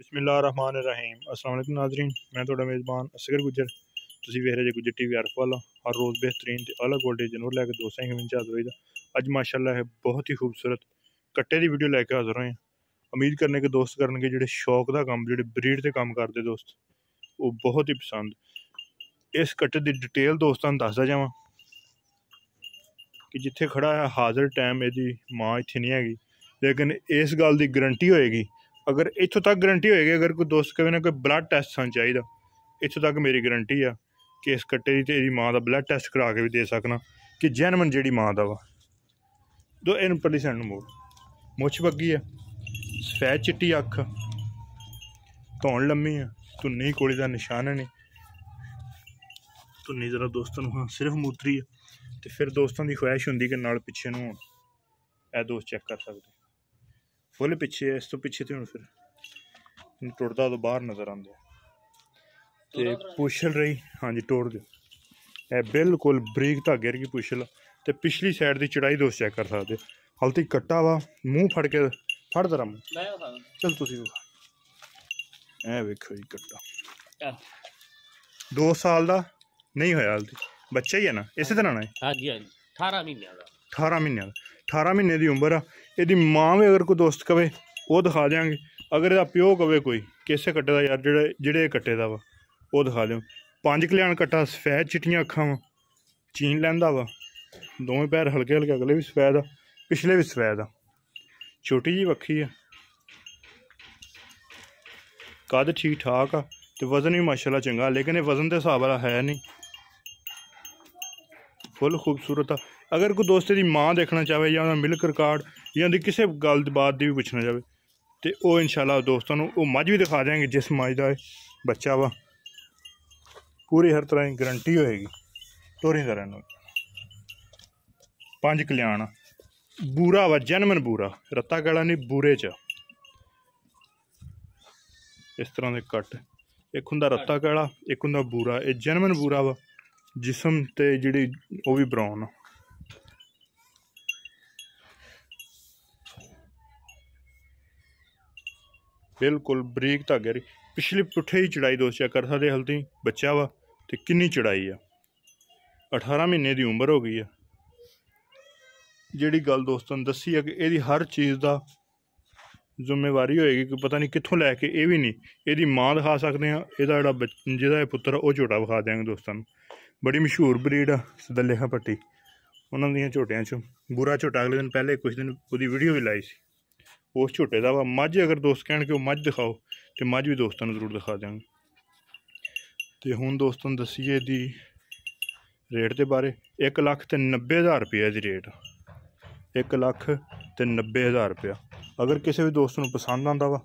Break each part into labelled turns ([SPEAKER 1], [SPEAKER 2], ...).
[SPEAKER 1] बिस्मिल्लाहमान रहीम अस्सलाम वालेकुम नाजरीन मैं थोड़ा मेज़बान असगर गुजर तुम वेख रहे गुजर टी वी आरफ वाला हर रोज़ बेहतरीन अलग वोल्टेज जरूर लैके दोस्तों हाजिर होगा अज माशाला है बहुत ही खूबसूरत कट्टे की वीडियो लैके हाजिर हो उम्मीद करने के दोस्त करे जो शौक का काम जो ब्रीड से काम करते दोस्त वो बहुत ही पसंद इस कट्टे की डिटेल दोस्तान दसदा जाव कि जिथे खड़ा है हाजिर टाइम यदि माँ इतनी नहीं हैगी लेकिन इस गल की गरंटी होएगी ਅਗਰ ਇੱਥੋਂ ਤੱਕ ਗਾਰੰਟੀ ਹੋਏਗੀ ਅਗਰ ਕੋਈ ਦੋਸਤ ਕਹੇ ਨਾ ਕੋਈ ਬਲੱਡ ਟੈਸਟ ਸਾਨੂੰ ਚਾਹੀਦਾ ਇੱਥੋਂ ਤੱਕ ਮੇਰੀ ਗਾਰੰਟੀ ਆ ਕਿ ਇਸ ਕੱਟੇ ਦੀ ਤੇਰੀ ਮਾਂ ਦਾ ਬਲੱਡ ਟੈਸਟ ਕਰਾ ਕੇ ਵੀ ਦੇ ਸਕਣਾ ਕਿ ਜੈਨੂਇਨ ਜਿਹੜੀ ਮਾਂ ਦਾ ਵਾ ਦੋ ਇਹਨੂੰ ਪਰਲੀ ਨੂੰ ਮੋੜ ਮੁੱਛ ਬੱਗੀ ਆ ਸਫੈਦ ਚਿੱਟੀ ਅੱਖ ਧੌਣ ਲੰਮੀ ਆ ਧੁੰਨੀ ਕੋਲੇ ਦਾ ਨਿਸ਼ਾਨ ਨੇ ਧੁੰਨੀ ਜ਼ਰਾ ਦੋਸਤਾਂ ਨੂੰ ਹਾਂ ਸਿਰਫ ਮੂਤਰੀ ਆ ਤੇ ਫਿਰ ਦੋਸਤਾਂ ਦੀ ਖੁਆਇਸ਼ ਹੁੰਦੀ ਕਿ ਨਾਲ ਪਿੱਛੇ ਨੂੰ ਇਹ ਦੋਸਤ ਚੈੱਕ ਕਰ ਸਕਦੇ ਫੁੱਲ ਪਿੱਛੇ ਇਸ ਤੋਂ ਪਿੱਛੇ ਤੇ ਹੁਣ ਫਿਰ ਟੁੱਟਦਾ ਤੋਂ ਬਾਹਰ ਨਜ਼ਰ ਆਉਂਦਾ ਤੇ ਪੁਸ਼ਲ ਰਹੀ ਹਾਂਜੀ ਟੋੜ ਦਿਓ ਇਹ ਬਿਲਕੁਲ ਬਰੀਕ ਧਾਗੇ ਰਹੀ ਪੁਸ਼ਲ ਤੇ ਪਿਛਲੀ ਸਾਈਡ ਦੀ ਚੜਾਈ ਦੋਸਤ ਚੈੱਕ ਕਰ ਸਕਦੇ ਹਲਤੀ ਕੱਟਾ ਵਾ ਮੂੰਹ ਫੜ ਕੇ ਫੜ ਦਰਮ ਮੈਂ ਖਾਣਾ ਚਲ ਤੁਸੀਂ ਵਿਖਾ ਐ ਵੇਖੋ ਇਹ ਕੱਟਾ 2 ਸਾਲ ਦਾ ਨਹੀਂ ਹੋਇਆ ਹਲਤੀ ਬੱਚਾ ਹੀ ਹੈ ਨਾ ਇਸੇ ਤਰ੍ਹਾਂ ਨਾ ਹਾਂਜੀ ਹਾਂਜੀ 18 ਮਹੀਨੇ ਦਾ 18 ਮਹੀਨੇ ਦਾ 18 ਮਹੀਨੇ ਦੀ ਉਮਰ ਆ ਇਹਦੀ ਮਾਂ ਵੀ ਅਗਰ ਕੋਈ ਦੋਸਤ ਕਵੇ ਉਹ ਦਿਖਾ ਦੇਾਂਗੇ ਅਗਰ ਇਹਦਾ ਪਿਓ ਕਵੇ ਕੋਈ ਕਿਸੇ ਕੱਟੇ ਦਾ ਯਾਰ ਜਿਹੜੇ ਜਿਹੜੇ ਕੱਟੇ ਦਾ ਵਾ ਉਹ ਦਿਖਾ ਦਿਓ ਪੰਜ ਕਲਿਆਣ ਕੱਟਾ ਸਫੈਦ ਚਿੱਟੀਆਂ ਅੱਖਾਂ ਵਾ ਚੀਨ ਲੈਂਦਾ ਵਾ ਦੋਵੇਂ ਪੈਰ ਹਲਕੇ ਹਲਕੇ ਅਗਲੇ ਵੀ ਸਫੈਦ ਆ ਪਿਛਲੇ ਵੀ ਸਫੈਦ ਆ ਛੋਟੀ ਜੀ ਵੱਖੀ ਆ ਕੱਦ ਠੀਕ ਠਾਕ ਆ ਤੇ ਵਜ਼ਨ ਵੀ ਮਾਸ਼ਾਅੱਲਾ ਚੰਗਾ ਲੇਕਿਨ ਇਹ ਵਜ਼ਨ ਦੇ ਹਿਸਾਬ ਵਾਲਾ ਹੈ ਨਹੀਂ ਫੁੱਲ ਖੂਬਸੂਰਤ ਆ ਅਗਰ ਕੋਈ ਦੋਸਤ ਦੀ ਮਾਂ ਦੇਖਣਾ ਚਾਹਵੇ ਜਾਂ ਉਹਦਾ ਮਿਲਕ ਰਿਕਾਰਡ ਜਾਂ ਦੀ ਕਿਸੇ ਗੱਲ ਦੀ ਬਾਤ ਦੀ ਵੀ ਪੁੱਛਣਾ ਜਾਵੇ ਤੇ ਉਹ ਇਨਸ਼ਾਅੱਲਾ ਦੋਸਤਾਂ ਨੂੰ ਉਹ ਮੱਝ ਵੀ ਦਿਖਾ ਦੇਾਂਗੇ ਜਿਸ ਮੱਝ ਦਾ ਬੱਚਾ ਵਾ ਪੂਰੀ ਹਰ ਤਰ੍ਹਾਂ ਦੀ ਗਰੰਟੀ ਹੋਏਗੀ ਤੋਰੀ ਦਾ ਰਹਿਣ ਪੰਜ ਕਲਿਆਣ ਬੂਰਾ ਵਾ ਜਨਮਨ ਬੂਰਾ ਰੱਤਾ ਗਾਲਾ ਨਹੀਂ ਬੂਰੇ ਚ ਇਸ ਤਰ੍ਹਾਂ ਦੇ ਕੱਟ ਇੱਕ ਹੁੰਦਾ ਰੱਤਾ ਗਾਲਾ ਇੱਕ ਹੁੰਦਾ ਬੂਰਾ ਇਹ ਜਨਮਨ ਬੂਰਾ ਵਾ ਜਿਸਮ ਤੇ ਜਿਹੜੀ ਉਹ ਵੀ ਬਰਾਉਨ ਆ ਬਿਲਕੁਲ ਬਰੀਕ ਧਾਗੇ ਦੀ ਪਿਛਲੀ ਪੁੱਠੇ ਹੀ ਚੜਾਈ ਦੋਸਤ ਚੈੱਕ ਕਰ ਸਕਦੇ ਹਲਤੀ ਬੱਚਾ ਵਾ ਤੇ ਕਿੰਨੀ ਚੜਾਈ ਆ 18 ਮਹੀਨੇ ਦੀ ਉਮਰ ਹੋ ਗਈ ਆ ਜਿਹੜੀ ਗੱਲ ਦੋਸਤਾਂ ਨੂੰ ਦੱਸੀ ਆ ਕਿ ਇਹਦੀ ਹਰ ਚੀਜ਼ ਦਾ ਜ਼ਿੰਮੇਵਾਰੀ ਹੋਏਗੀ ਕਿ ਪਤਾ ਨਹੀਂ ਕਿੱਥੋਂ ਲੈ ਕੇ ਇਹ ਵੀ ਨਹੀਂ ਇਹਦੀ ਮਾਂ ਦਿਖਾ ਸਕਦੇ ਆ ਇਹਦਾ ਜਿਹੜਾ ਜਿਹਦਾ ਇਹ ਪੁੱਤਰ ਉਹ ਝੋਟਾ ਵਿਖਾ ਦੇਾਂਗੇ ਦੋਸਤਾਂ ਨੂੰ ਬੜੀ ਮਸ਼ਹੂਰ ਬਰੀਡ ਆ ਸਦਲੇਖਾ ਪੱਟੀ ਉਹਨਾਂ ਦੀਆਂ ਝੋਟਿਆਂ ਚੋਂ ਬੁਰਾ ਝੋਟਾ ਅਗਲੇ ਦਿਨ ਪਹਿਲੇ ਕੁਝ ਦਿਨ ਉਹਦੀ ਵੀਡੀਓ ਵੀ ਲਾਈ ਸੀ ਉਹ ਝੋਟੇ ਦਾ ਵਾ ਮੱਝ ਅਗਰ ਦੋਸਤ ਕਹਿਣ ਕਿ ਉਹ ਮੱਝ ਦਿਖਾਓ ਤੇ ਮੱਝ ਵੀ ਦੋਸਤਾਂ ਨੂੰ ਜ਼ਰੂਰ ਦਿਖਾ ਦਿਆਂਗੇ ਤੇ ਹੁਣ ਦੋਸਤਾਂ ਨੂੰ ਦੱਸੀਏ ਦੀ ਰੇਟ ਦੇ ਬਾਰੇ 1 ਲੱਖ ਤੇ 90000 ਰੁਪਏ ਦੀ ਰੇਟ 1 ਲੱਖ ਤੇ 90000 ਰੁਪਏ ਅਗਰ ਕਿਸੇ ਵੀ ਦੋਸਤ ਨੂੰ ਪਸੰਦ ਆਂਦਾ ਵਾ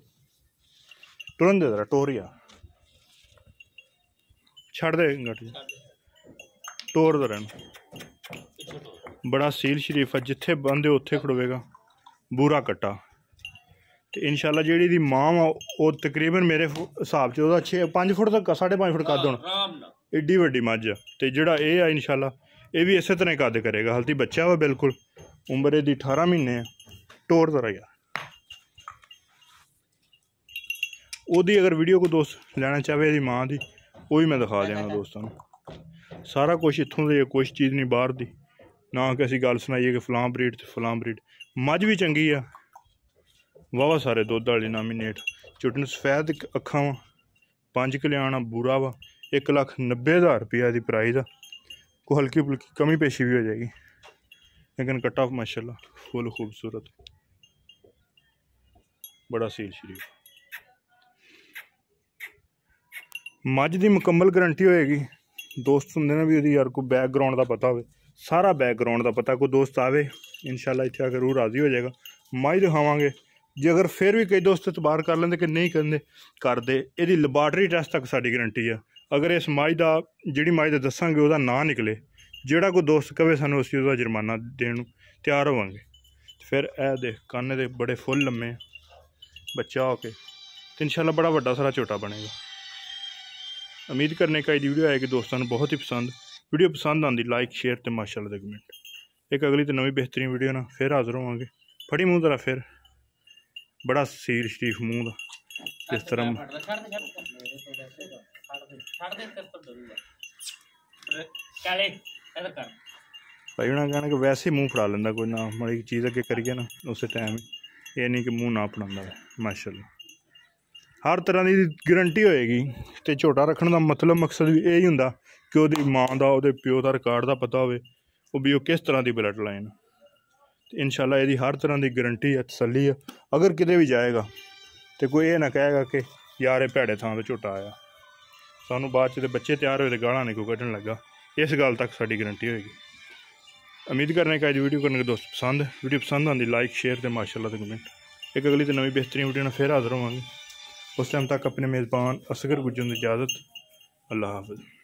[SPEAKER 1] ਤੁਰੰਤ ਦੇ ਦਰਾ ਟੋਰੀਆ ਛੱਡ ਦੇ ਗੱਟ ਟੋਰ ਦੇ ਰਹਿਣ ਬੜਾ ਸੀਲ ਸ਼ਰੀਫ ਆ ਜਿੱਥੇ ਬੰਦੇ ਉੱਥੇ ਖੜੋਵੇਗਾ ਬੂਰਾ ਕਟਾ ਤੇ ਇਨਸ਼ਾਅੱਲਾ ਜਿਹੜੀ ਦੀ ਮਾਂ ਆ ਉਹ ਤਕਰੀਬਨ ਮੇਰੇ ਹਿਸਾਬ 'ਚ ਉਹਦਾ 6 5 ਫੁੱਟ ਤੱਕ 5.5 ਫੁੱਟ ਕੱਦ ਹੋਣਾ ਏਡੀ ਵੱਡੀ ਮੱਝ ਤੇ ਜਿਹੜਾ ਇਹ ਆ ਇਨਸ਼ਾਅੱਲਾ ਇਹ ਵੀ ਇਸੇ ਤਰ੍ਹਾਂ ਹੀ ਕੱਦ ਕਰੇਗਾ ਹਲਤੀ ਬੱਚਾ ਵਾ ਬਿਲਕੁਲ ਉਮਰ ਇਹਦੀ 18 ਮਹੀਨੇ ਆ ਟੋਰ ਜ਼ਰਾ ਯਾਰ ਉਹਦੀ ਅਗਰ ਵੀਡੀਓ ਕੋ ਦੋਸਤ ਲੈਣਾ ਚਾਹਵੇ ਇਹਦੀ ਮਾਂ ਦੀ ਉਹ ਵੀ ਮੈਂ ਦਿਖਾ ਦੇਣਾ ਦੋਸਤਾਂ ਨੂੰ ਸਾਰਾ ਕੁਝ ਇੱਥੋਂ ਦੇ ਕੁਝ ਚੀਜ਼ ਨਹੀਂ ਬਾਹਰ ਦੀ ਨਾ ਕਿ ਅਸੀਂ ਗੱਲ ਸੁਣਾਈਏ ਕਿ ਫਲਾਂ ਬਰੀਡ ਤੇ ਫਲਾਂ ਬਰੀਡ ਮੱਝ ਵੀ ਚੰਗੀ ਆ ਵਾਵਾ ਸਾਰੇ ਦੁੱਧ ਵਾਲੇ ਨਾਮੀਨੇਟ ਚੁਟਨ ਸਫੈਦ ਅੱਖਾਂ ਪੰਜ ਕਲਿਆਣਾ ਬੂਰਾ ਵਾ 1 ਲੱਖ ਰੁਪਿਆ ਦੀ ਪ੍ਰਾਈਸ ਆ ਕੋ ਹਲਕੀ ਬਲਕੀ ਕਮੀ ਪੇਸ਼ੀ ਵੀ ਹੋ ਜਾਏਗੀ ਲੇਕਿਨ ਕਟ ਆਫ ਮਾਸ਼ਾਅੱਲਾ ਫੁੱਲ ਖੂਬਸੂਰਤ ਬੜਾ ਸੀਲ ਸ਼ਰੀਫ ਮੱਝ ਦੀ ਮੁਕੰਮਲ ਗਾਰੰਟੀ ਹੋਏਗੀ ਦੋਸਤ ਹੁੰਦੇ ਨੇ ਵੀ ਉਹਦੀ ਯਾਰ ਕੋ ਬੈਕਗ੍ਰਾਉਂਡ ਦਾ ਪਤਾ ਹੋਵੇ ਸਾਰਾ ਬੈਕਗ੍ਰਾਉਂਡ ਦਾ ਪਤਾ ਕੋਈ ਦੋਸਤ ਆਵੇ ਇਨਸ਼ਾਅੱਲਾ ਇੱਥੇ ਆ ਕੇ ਰੂਹ ਰਾਜ਼ੀ ਹੋ ਜਾਏਗਾ ਮਾਈ ਦਿਖਾਵਾਂਗੇ ਜੇ ਅਗਰ ਫਿਰ ਵੀ ਕਈ ਦੋਸਤ ਇਤਬਾਰ ਕਰ ਲੈਂਦੇ ਕਿ ਨਹੀਂ ਕਰਦੇ ਕਰਦੇ ਇਹਦੀ ਲੈਬਾਰਟਰੀ ਟੈਸਟ ਤੱਕ ਸਾਡੀ ਗਾਰੰਟੀ ਆ ਅਗਰ ਇਸ ਮਾਈ ਦਾ ਜਿਹੜੀ ਮਾਈ ਦਾ ਦੱਸਾਂਗੇ ਉਹਦਾ ਨਾਂ ਨਿਕਲੇ ਜਿਹੜਾ ਕੋਈ ਦੋਸਤ ਕਵੇ ਸਾਨੂੰ ਉਸ ਉਹਦਾ ਜੁਰਮਾਨਾ ਦੇਣ ਨੂੰ ਤਿਆਰ ਹੋਵਾਂਗੇ ਫਿਰ ਇਹ ਦੇਖ ਕੰਨ ਦੇ ਬੜੇ ਫੁੱਲ ਲੰਮੇ ਬੱਚਾ ਹੋ ਕੇ ਤੇ ਇਨਸ਼ਾਅੱਲਾ ਬੜਾ ਵੱਡਾ ਸਾਰਾ ਝੋਟਾ ਬਣੇਗਾ ਉਮੀਦ ਕਰਨੇ ਕਾਈ ਇਹ ਵੀਡੀਓ ਆਏਗੀ ਦੋਸਤਾਂ ਨੂੰ ਬਹੁਤ ਹੀ ਪਸੰਦ ਵੀਡੀਓ ਪਸੰਦ ਆਂਦੀ ਲਾਈਕ ਸ਼ੇਅਰ ਤੇ ਮਾਸ਼ਾਅੱਲਾ ਦੇ ਕਮੈਂਟ ਇੱਕ ਅਗਲੀ ਤੇ ਨਵੀਂ ਬਿਹਤਰੀਨ ਵੀਡੀਓ ਨਾਲ ਫਿਰ ਹਾਜ਼ਰ ਹੋਵਾਂਗੇ ਫੜੀ ਮੂੰਹ ਜ਼ਰਾ ਫਿਰ ਬੜਾ ਸੀਰ ਸ਼ਰੀਫ ਮੂੰਹ ਦਾ ਇਸ ਤਰ੍ਹਾਂ ਭਾਈ ਉਹਨਾਂ ਕਹਿੰਦੇ ਕਿ ਵੈਸੇ ਮੂੰਹ ਫੜਾ ਲੈਂਦਾ ਕੋਈ ਨਾ ਮੜੀ ਚੀਜ਼ ਅੱਗੇ ਕਰੀਏ ਨਾ ਉਸੇ ਟਾਈਮ ਇਹ ਨਹੀਂ ਕਿ ਮੂੰਹ ਨਾ ਫੜਾਉਂਦਾ ਮਾਸ਼ਾਅੱਲਾ ਹਰ ਤਰ੍ਹਾਂ ਦੀ ਗਾਰੰਟੀ ਹੋਏਗੀ ਤੇ ਝੋਟਾ ਰੱਖਣ ਦਾ ਮਤਲਬ ਮਕਸਦ ਵੀ ਇਹ ਹੀ ਹੁੰਦਾ ਕਿ ਉਹਦੀ ਮਾਂ ਦਾ ਉਹਦੇ ਪਿਓ ਦਾ ਰਿਕਾਰਡ ਦਾ ਪਤਾ ਹੋਵੇ ਉਹ ਵੀ ਉਹ ਕਿਸ ਤਰ੍ਹਾਂ ਦੀ ਬਲੱਡ ਲਾਈਨ ਇਨਸ਼ਾਅੱਲਾ ਇਹਦੀ ਹਰ ਤਰ੍ਹਾਂ ਦੀ ਗਾਰੰਟੀ ਹੈ ਤਸੱਲੀ ਹੈ ਅਗਰ ਕਿਤੇ ਵੀ ਜਾਏਗਾ ਤੇ ਕੋਈ ਇਹ ਨਾ ਕਹੇਗਾ ਕਿ ਯਾਰ ਇਹ ਭੈੜੇ ਥਾਂ ਤੇ ਝੋਟਾ ਆਇਆ ਸਾਨੂੰ ਬਾਅਦ ਚ ਤੇ ਬੱਚੇ ਤਿਆਰ ਹੋਏ ਤੇ ਗਾਲਾਂ ਨਹੀਂ ਕੋਈ ਕੱਢਣ ਲੱਗਾ ਇਸ ਗੱਲ ਤੱਕ ਸਾਡੀ ਗਾਰੰਟੀ ਹੋਏਗੀ ਉਮੀਦ ਕਰਨੇ ਕਾ ਇਹ ਵੀਡੀਓ ਕਰਨੇ ਦੇ ਦੋਸਤ ਪਸੰਦ ਵੀਡੀਓ ਪਸੰਦ ਆਂਦੀ ਲਾਈਕ ਸ਼ੇਅਰ ਤੇ ਮਾਸ਼ਾਅੱਲਾ ਤੇ ਕਮੈਂਟ ਇੱਕ ਅਗਲੀ ਤੇ ਨਵੀਂ ਬਿਹਤਰੀਨ ਵੀਡੀਓ ਨਾਲ ਫੇਰ ਹਾਜ਼ਰ ਹੋਵਾਂਗੇ ਉਸ ਟਾਈਮ ਤੱਕ ਆਪਣੇ ਮੇਜ਼ਬਾਨ ਅਸਗਰ ਗੁੱਜਨ ਦੀ ਇਜਾਜ਼ਤ ਅੱਲਾਹ ਹਾਫਿਜ਼